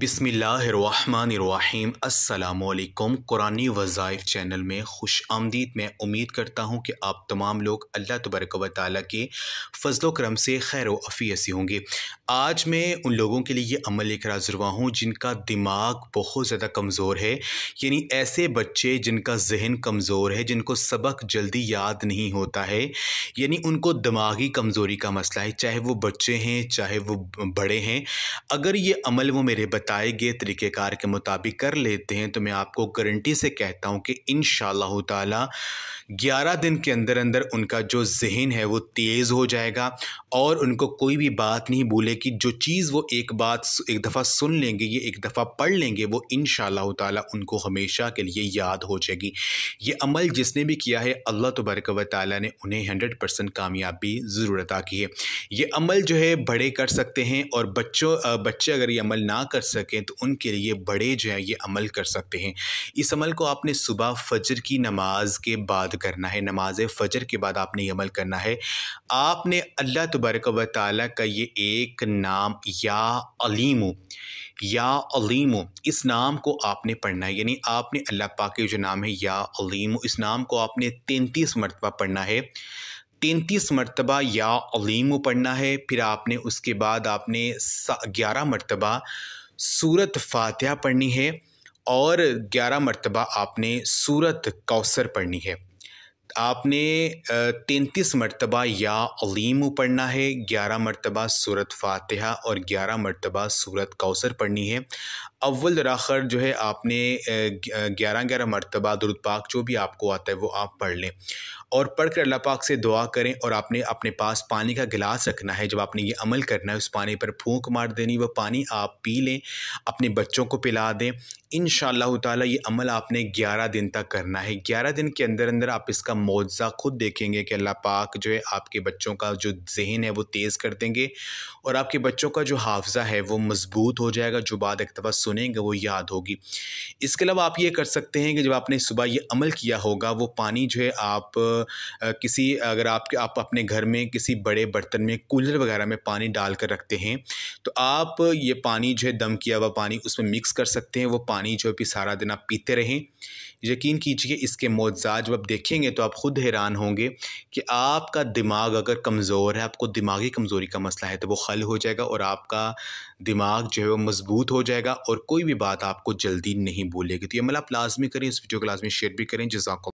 बिसमीम् अल्लाम कुरानी वज़ाइफ चैनल में खुश आमदीद मैं उम्मीद करता हूँ कि आप तमाम लोग अल्लाह तबरक व ताली के फ़जल करम से खैर अफ़ी से होंगे आज मैं उन लोगों के लिए ये अमल लेकर हाजिर हुआ हूँ जिनका दिमाग बहुत ज़्यादा कमज़ोर है यानी ऐसे बच्चे जिनका जहन कमज़ोर है जिनको सबक जल्दी याद नहीं होता है यानी उनको दिमागी कमज़ोरी का मसला है चाहे वो बच्चे हैं चाहे वो बड़े हैं अगर ये अमल वो मेरे बताए गए तरीक़ेकार के मुताबिक कर लेते हैं तो मैं आपको गारंटी से कहता हूँ कि इन शाह त्यारह दिन के अंदर अंदर उनका जो जहन है वो तेज़ हो जाएगा और उनको कोई भी बात नहीं कि जो चीज़ वो एक बात एक दफ़ा सुन लेंगे ये एक दफ़ा पढ़ लेंगे वो इन शाह उनको हमेशा के लिए याद हो जाएगी ये अमल जिसने भी किया है अल्लाह तबरक व ताली ने उन्हें हंड्रेड परसेंट कामयाबी ज़रूर आ की है ये अमल जो है बड़े कर सकते हैं और बच्चों बच्चे अगर ये अमल ना कर सकें तो उनके लिए बड़े जो हैं ये अमल कर सकते हैं इस अमल को आपने सुबह फ़जर की नमाज के बाद करना है नमाज फ़जर के बाद आपने ये अमल करना है आपने अल्लाह तबरक व ताली का ये एक नाम या अलीम या अलीम इस नाम को आपने पढ़ना है यानी आपने अल्लाह पाक के जो नाम है या अलीम इस नाम को आपने तैंतीस मरतबा पढ़ना है तैंतीस मरतबा या अलीम पढ़ना है फिर आपने उसके बाद आपने ग्यारह मरतबा सूरत फातिहा पढ़नी है और ग्यारह मरतबा आपने सूरत कौसर पढ़नी है आपने तैंतीस मरतबा या अलीम पढ़ना है ग्यारह मरतबा सूरत फातिहा और ग्यारह मरतबा सूरत कौसर पढ़नी है अव्वल राखर जो है आपने ग्यारह ग्यारह मरतबा दुरुद पाक जो भी आपको आता है वो आप पढ़ लें और पढ़ कर अल्लाह पाक से दुआ करें और आपने अपने पास पानी का गिलास रखना है जब आपने ये अमल करना है उस पानी पर फूंक मार देनी वह पानी आप पी लें अपने बच्चों को पिला दें इन ताला ये अमल आपने ग्यारह दिन तक करना है ग्यारह दिन के अंदर अंदर आप इसका मुआवजा ख़ुद देखेंगे कि अल्लाह पाक जो है आपके बच्चों का जो जहन है वो तेज़ कर देंगे और आपके बच्चों का जो हाफजा है वो मज़बूत हो जाएगा जो बात एक दफ़ा सुनेंगे वो याद होगी इसके अलावा आप ये कर सकते हैं कि जब आपने सुबह ये अमल किया होगा वो पानी जो है आप किसी अगर आपके आप अपने घर में किसी बड़े बर्तन में कूलर वगैरह में पानी डाल कर रखते हैं तो आप ये पानी जो है दम किया हुआ पानी उसमें मिक्स कर सकते हैं वो पानी जो भी सारा दिन आप पीते रहें यकीन कीजिए इसके मोजा जब आप देखेंगे तो आप ख़ुद हैरान होंगे कि आपका दिमाग अगर कमज़ोर है आपको दिमागी कमज़ोरी का मसला है तो वो हल हो जाएगा और आपका दिमाग जो है वो मज़बूत हो जाएगा और कोई भी बात आपको जल्दी नहीं भूलेगी तो ये मतलब आप लाजमी करें इस वीडियो को लाजमी शेयर भी करें जजाक